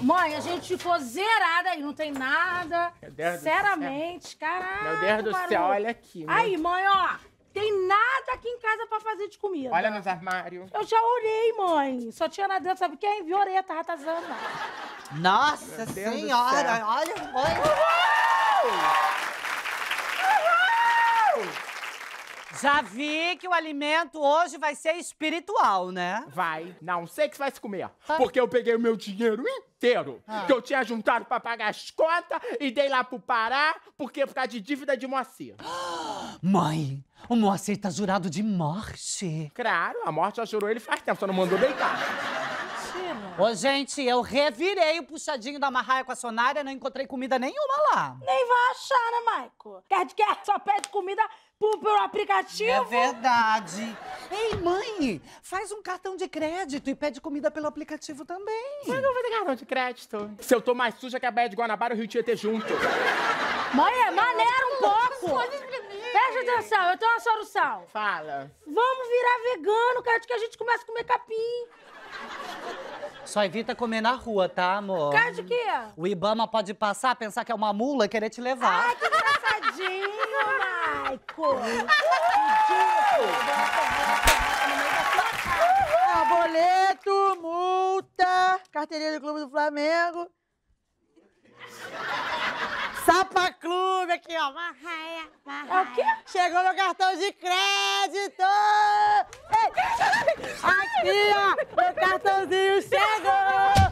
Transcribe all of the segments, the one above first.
Mãe, a gente ficou zerada aí, não tem nada. Sinceramente, é caralho. Meu Deus do céu, olha aqui. Meu... Né? Aí, mãe, ó. Tem nada aqui em casa pra fazer de comida. Olha nos armários. Eu já olhei, mãe. Só tinha nada dentro, sabe quem? Violeta, ratazana. Nossa Senhora! Olha, mãe. Uhul! Já vi que o alimento hoje vai ser espiritual, né? Vai. Não sei o que você vai se comer. Tá. Porque eu peguei o meu dinheiro inteiro ah. que eu tinha juntado pra pagar as contas e dei lá pro Pará porque ia ficar de dívida de Moacir. Mãe, o Moacir tá jurado de morte. Claro, a morte já jurou ele faz tempo, só não mandou deitar. Ô, gente, eu revirei o puxadinho da marraia com a sonária, não encontrei comida nenhuma lá. Nem vai achar, né, Maico? Quer de quer só pede comida pro, pro aplicativo? É verdade. Ei, mãe, faz um cartão de crédito e pede comida pelo aplicativo também. Mas não que vou ter cartão de crédito? Se eu tô mais suja que a Baía de Guanabara, o Rio Tietê junto. Mãe, é maneiro um pouco. Presta atenção, eu tenho uma solução. Fala. Vamos virar vegano, quer é de que a gente começa a comer capim. Só evita comer na rua, tá, amor? Cara de quê? O Ibama pode passar, pensar que é uma mula e querer te levar. Ai, que engraçadinho, Maico! ah, boleto, multa, carteirinha do Clube do Flamengo. Sapa Clube aqui, ó. Marraia, marraia. É o quê? Chegou meu cartão de crédito! Aqui, ó cartãozinho chegou!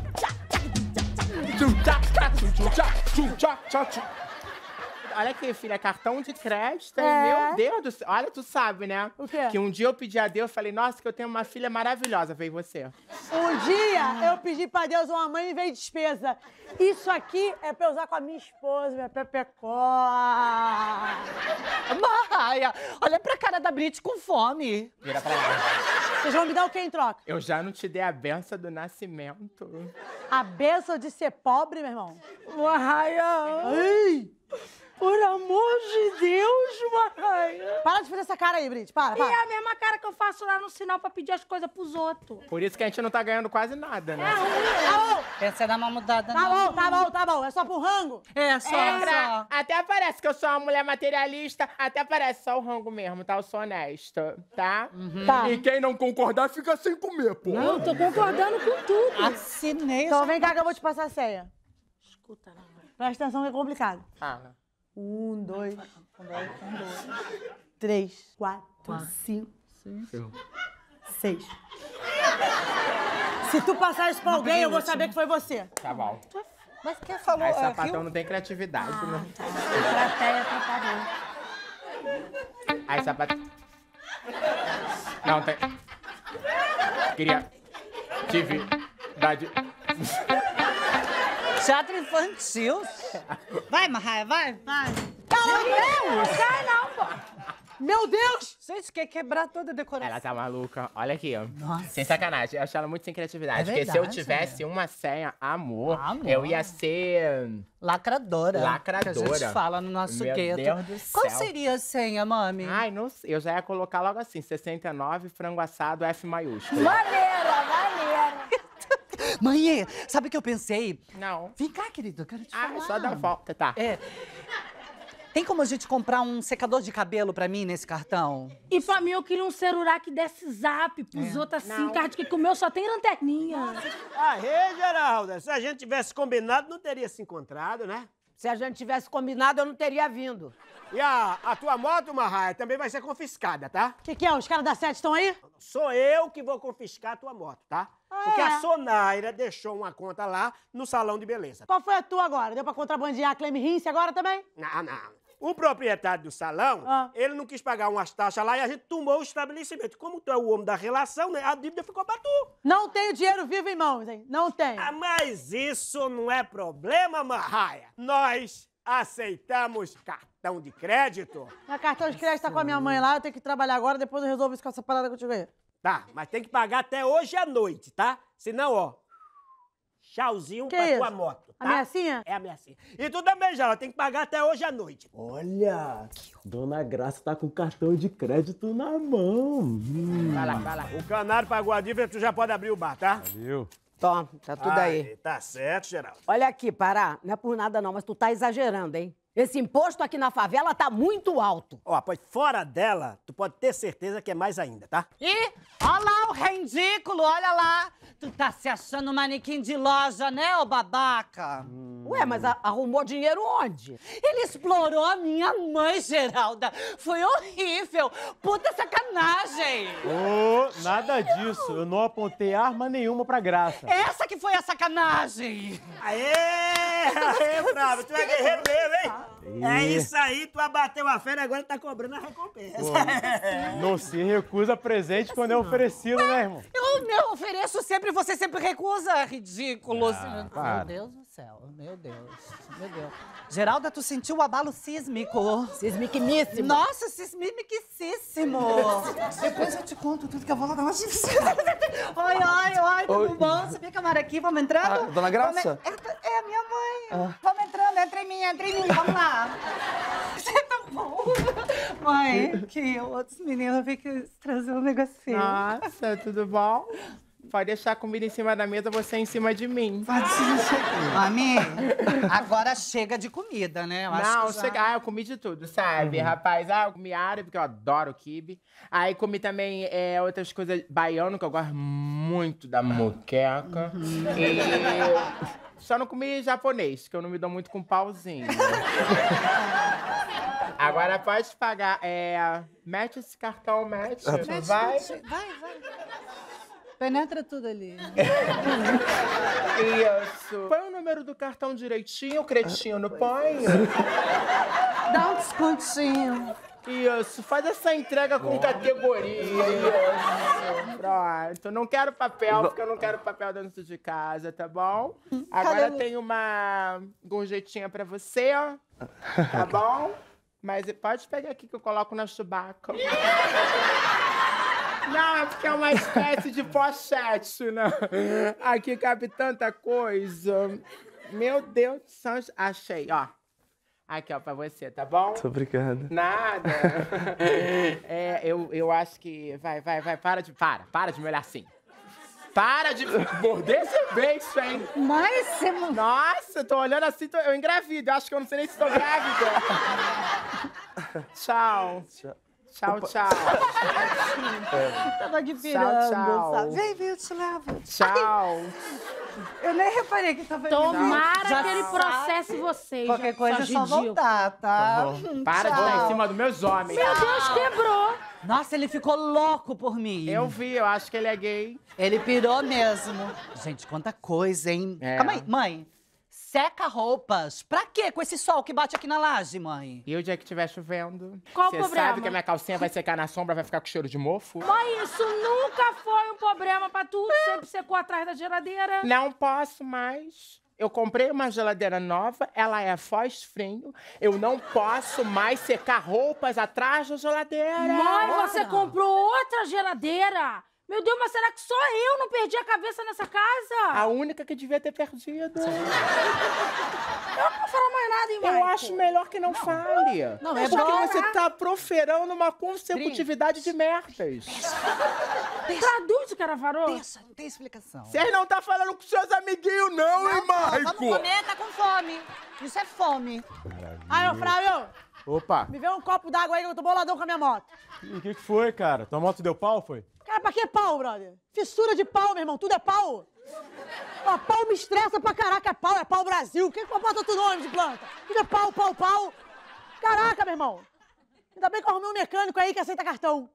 Olha aqui, filha, cartão de crédito, É. Meu Deus do céu. Olha, tu sabe, né? O quê? Que um dia eu pedi a Deus, falei, nossa, que eu tenho uma filha maravilhosa, veio você. Um dia eu pedi pra Deus uma mãe e veio despesa. Isso aqui é pra eu usar com a minha esposa, minha pepecó. Maia, olha pra cara da Brit com fome. Vira pra lá. Vocês vão me dar o que em troca? Eu já não te dei a benção do nascimento. A benção de ser pobre, meu irmão? Uma raia! Ai! Por amor de Deus, Maraia. Para de fazer essa cara aí, Brit. Para, para. E é a mesma cara que eu faço lá no sinal pra pedir as coisas pros outros. Por isso que a gente não tá ganhando quase nada, né? É Tá bom. Essa é dar uma mudada, Tá não. Né? bom, tá bom, tá bom. É só pro rango? É, é só, é, só. Até parece que eu sou uma mulher materialista, até parece só o rango mesmo, tá? Eu sou honesta, tá? Uhum. tá. E quem não concordar fica sem comer, pô. Não, tô concordando com tudo. Assinei. Então vem cá que eu vou te passar a ceia. Escuta, não. Presta atenção que é complicado. Fala. Ah, um, dois, um, dois, três, quatro, quatro. cinco, seis. Se tu passar isso pra alguém, eu vou saber né? que foi você. Tá bom. Mas quem falou? Aí é, sapatão não tem criatividade, ah, né? Tá. Plateia Aí sapatão. Não, tem. Queria. Tive. Dade teatro infantil. Vai, Marraia, vai, vai. Meu Deus, sai não, pô. Meu Deus! Gente, quer quebrar toda a decoração. Ela tá maluca. Olha aqui, ó. Nossa. Sem sacanagem. Eu acho ela muito sem criatividade. É porque verdade, se eu tivesse é. uma senha amor, amor, eu ia ser... Lacradora. Lacradora. Que a gente fala no nosso Meu gueto. Deus do céu. Qual seria a senha, mami? Ai, não sei. Eu já ia colocar logo assim, 69, frango assado, F maiúsculo. Maneira, Mãe, sabe o que eu pensei? Não. Vem cá, querido, eu quero te ah, é falar. Ah, só dá volta, tá. É. Tem como a gente comprar um secador de cabelo pra mim nesse cartão? E pra mim eu queria um celular que desse zap pros é. outros assim, porque que o meu só tem lanterninha. Aê, Geralda, se a gente tivesse combinado, não teria se encontrado, né? Se a gente tivesse combinado, eu não teria vindo. E a, a tua moto, Marraia, também vai ser confiscada, tá? O que, que é? Os caras da sete estão aí? sou eu que vou confiscar a tua moto, tá? Ah, Porque é? a Sonaira deixou uma conta lá no salão de beleza. Qual foi a tua agora? Deu pra contrabandear a Cleme Rince agora também? Não, não. O proprietário do salão, ah. ele não quis pagar umas taxas lá e a gente tomou o estabelecimento. Como tu é o homem da relação, né? A dívida ficou pra tu. Não tenho dinheiro vivo em mãos, hein? Não tenho. Ah, mas isso não é problema, Marraia. Nós Aceitamos cartão de crédito? A cartão de crédito tá com a minha mãe lá, eu tenho que trabalhar agora, depois eu resolvo isso com essa parada contigo aí. Tá, mas tem que pagar até hoje à noite, tá? Senão, ó, tchauzinho que pra isso? tua moto, tá? ameaçinha É ameaçinha E tu também, ela tem que pagar até hoje à noite. Olha, Dona Graça tá com cartão de crédito na mão. Hum. Vai lá, vai lá. O canário pagou a dívida, tu já pode abrir o bar, tá? Valeu. Toma, tá tudo Ai, aí. Tá certo, Geraldo. Olha aqui, Pará, não é por nada não, mas tu tá exagerando, hein? Esse imposto aqui na favela tá muito alto. Ó, pois fora dela, tu pode ter certeza que é mais ainda, tá? E olha lá o ridículo, olha lá. Tu tá se achando manequim de loja, né, ô babaca? Hum. Ué, mas arrumou dinheiro onde? Ele explorou a minha mãe, Geralda. Foi horrível. Puta sacanagem. Ô, oh, nada disso. Eu não apontei arma nenhuma pra graça. Essa que foi a sacanagem. Aê! Aê, bravo. Tu é guerreiro mesmo, hein? Ah. É isso aí, tu abateu a fera agora tá cobrando a recompensa. não se recusa presente quando é assim oferecido, né, irmão? Eu não ofereço sempre, você sempre recusa. Ridículo. Ah, meu Deus do céu, meu Deus, meu Deus. Geralda, tu sentiu o abalo sísmico. Sismiquimíssimo. Nossa, sismiquicíssimo. Depois eu te conto tudo que eu vou lá dar uma... oi, oi, oi, tudo tá oi. bom? Você fica, Mara, aqui, vamos entrando? Ah, dona Graça? Vamos... É, é, minha mãe. Ah. Vamos entre vamos lá. Você tá bom. Mãe, que outros meninos vêm que trazer um negocinho. Nossa, tudo bom? Pode deixar a comida em cima da mesa, você em cima de mim. Pode isso Amém. agora chega de comida, né? Eu não, chega. Ah, eu comi de tudo, sabe? Uhum. Rapaz, ah, eu comi árabe, porque eu adoro kibe. Aí comi também é, outras coisas baiano, que eu gosto muito da moqueca. Uhum. E. Só não comi japonês, que eu não me dou muito com pauzinho. Agora pode pagar. É, mete esse cartão, mete. Tá mete vai. vai, vai. Penetra tudo ali. Isso. Põe o número do cartão direitinho, cretino, ah, põe. É. Dá um descontinho. Isso, faz essa entrega com categoria. Isso. Pronto. Não quero papel, porque eu não quero papel dentro de casa, tá bom? Hum. Agora Caramba. tem uma gorjetinha pra você, tá bom? Mas pode pegar aqui que eu coloco na chubaca. Não, é porque é uma espécie de pochete, né? Aqui cabe tanta coisa. Meu Deus do céu, achei, ó. Aqui, ó, pra você, tá bom? Muito obrigada. Nada. é, eu, eu acho que. Vai, vai, vai, para de. Para, para de me olhar assim. Para de morder esse beijo, hein? Mas você. Nossa, tô olhando assim, tô... eu engravido. Eu acho que eu não sei nem se tô grávida. tchau. Tchau. Tchau, tchau. é. Tava tchau, tchau. Vem, vem, eu te levo. Tchau. Ai. Eu nem reparei que estava Tomara que ele processe vocês. Qualquer coisa é só voltar, tá? tá hum, Para de estar em cima dos meus homens. Meu Deus, quebrou. Nossa, ele ficou louco por mim. Eu vi, eu acho que ele é gay. Ele pirou mesmo. Gente, quanta coisa, hein? É. Calma aí, mãe. Seca roupas. Pra quê com esse sol que bate aqui na laje, mãe? E o dia que tiver chovendo? Qual o problema? Você sabe que a minha calcinha vai secar na sombra, vai ficar com cheiro de mofo? Mãe, isso nunca foi um problema pra tu. Sempre secou atrás da geladeira. Não posso mais. Eu comprei uma geladeira nova, ela é fós Eu não posso mais secar roupas atrás da geladeira. Mãe, você comprou outra geladeira? Meu Deus, mas será que só eu não perdi a cabeça nessa casa? A única que devia ter perdido. eu não vou falar mais nada, hein, Michael? Eu acho melhor que não, não. fale. Não, é, é porque bora. você tá proferando uma consecutividade Trim. de merdas. Pensa. Traduz, era varou. Pensa, não tem explicação. Vocês não tá falando com seus amiguinhos, não, não hein, Michael? Vamos comer, tá com fome. Isso é fome. Maravilha. Aí, eu. Opa! Me vê um copo d'água aí que eu tô boladão com a minha moto. E o que, que foi, cara? Tua moto deu pau, foi? Cara, pra que pau, brother? Fissura de pau, meu irmão. Tudo é pau. Ó, pau me estressa pra caraca. É pau, é pau Brasil. Quem que bota outro nome de planta? é pau, pau, pau. Caraca, meu irmão. Ainda bem que eu arrumei um mecânico aí que aceita cartão.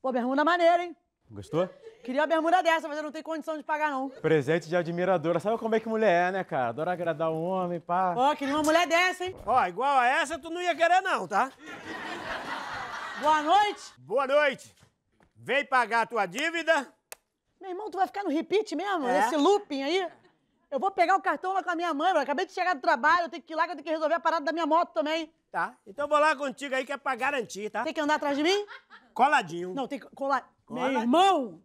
Pô, bermuda tá maneira, hein? Gostou? Queria uma bermuda dessa, mas eu não tenho condição de pagar, não. Presente de admiradora. Sabe como é que mulher é, né, cara? Adora agradar um homem, pá. Ó, queria uma mulher dessa, hein? Ó, igual a essa tu não ia querer, não, tá? Boa noite. Boa noite. Vem pagar a tua dívida. Meu irmão, tu vai ficar no repeat mesmo? É. Esse looping aí? Eu vou pegar o cartão lá com a minha mãe, eu acabei de chegar do trabalho, eu tenho que ir lá, eu tenho que resolver a parada da minha moto também. Tá, então eu vou lá contigo aí que é pra garantir, tá? Tem que andar atrás de mim? Coladinho. Não, tem que colar... Cola... Meu irmão!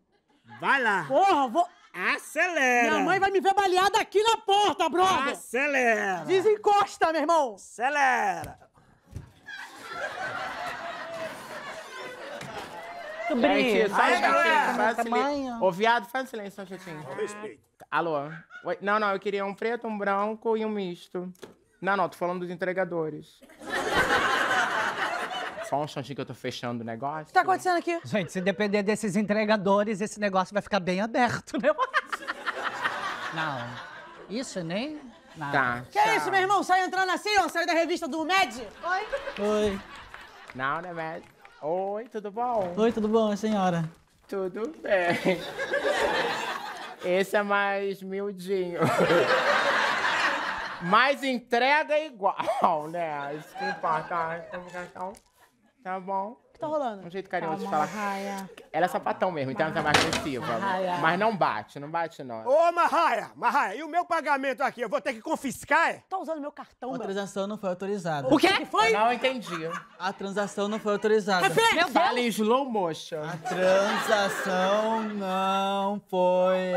Vai lá. Porra, vou... Acelera! Minha mãe vai me ver baleada aqui na porta, brother! Acelera! Desencosta, meu irmão! Acelera! Gente, sai Aí, é faz silêncio. Ô, viado, faz silêncio, só um Respeito. Alô? Oi? Não, não, eu queria um preto, um branco e um misto. Não, não, tô falando dos entregadores. Só um instantinho que eu tô fechando o negócio. O que tá acontecendo aqui? Gente, se depender desses entregadores, esse negócio vai ficar bem aberto, né? Não. Isso nem. Não. Tá. Que é isso, meu irmão? Sai entrando assim, ó. Saiu da revista do Med? Oi. Oi. Não, né, Med? Oi, tudo bom? Oi, tudo bom, senhora? Tudo bem. Esse é mais miudinho. Mas entrega igual, né? Isso que importa. Vamos gastar um Tá bom. O que tá rolando? Um jeito carinhoso Calma, de falar. Marraia. Ela é sapatão mesmo, então ela tá mais agressiva. Marraia. Mas não bate, não bate não. Ô, Marraia, Marraia, e o meu pagamento aqui? Eu vou ter que confiscar, é? Tô tá usando meu cartão, A transação não foi autorizada. O quê? que foi? Eu não entendi. A transação não foi autorizada. Repete! Meu Fala em slow motion. A transação não foi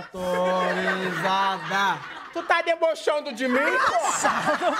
autorizada. Tu tá debochando de mim? Nossa!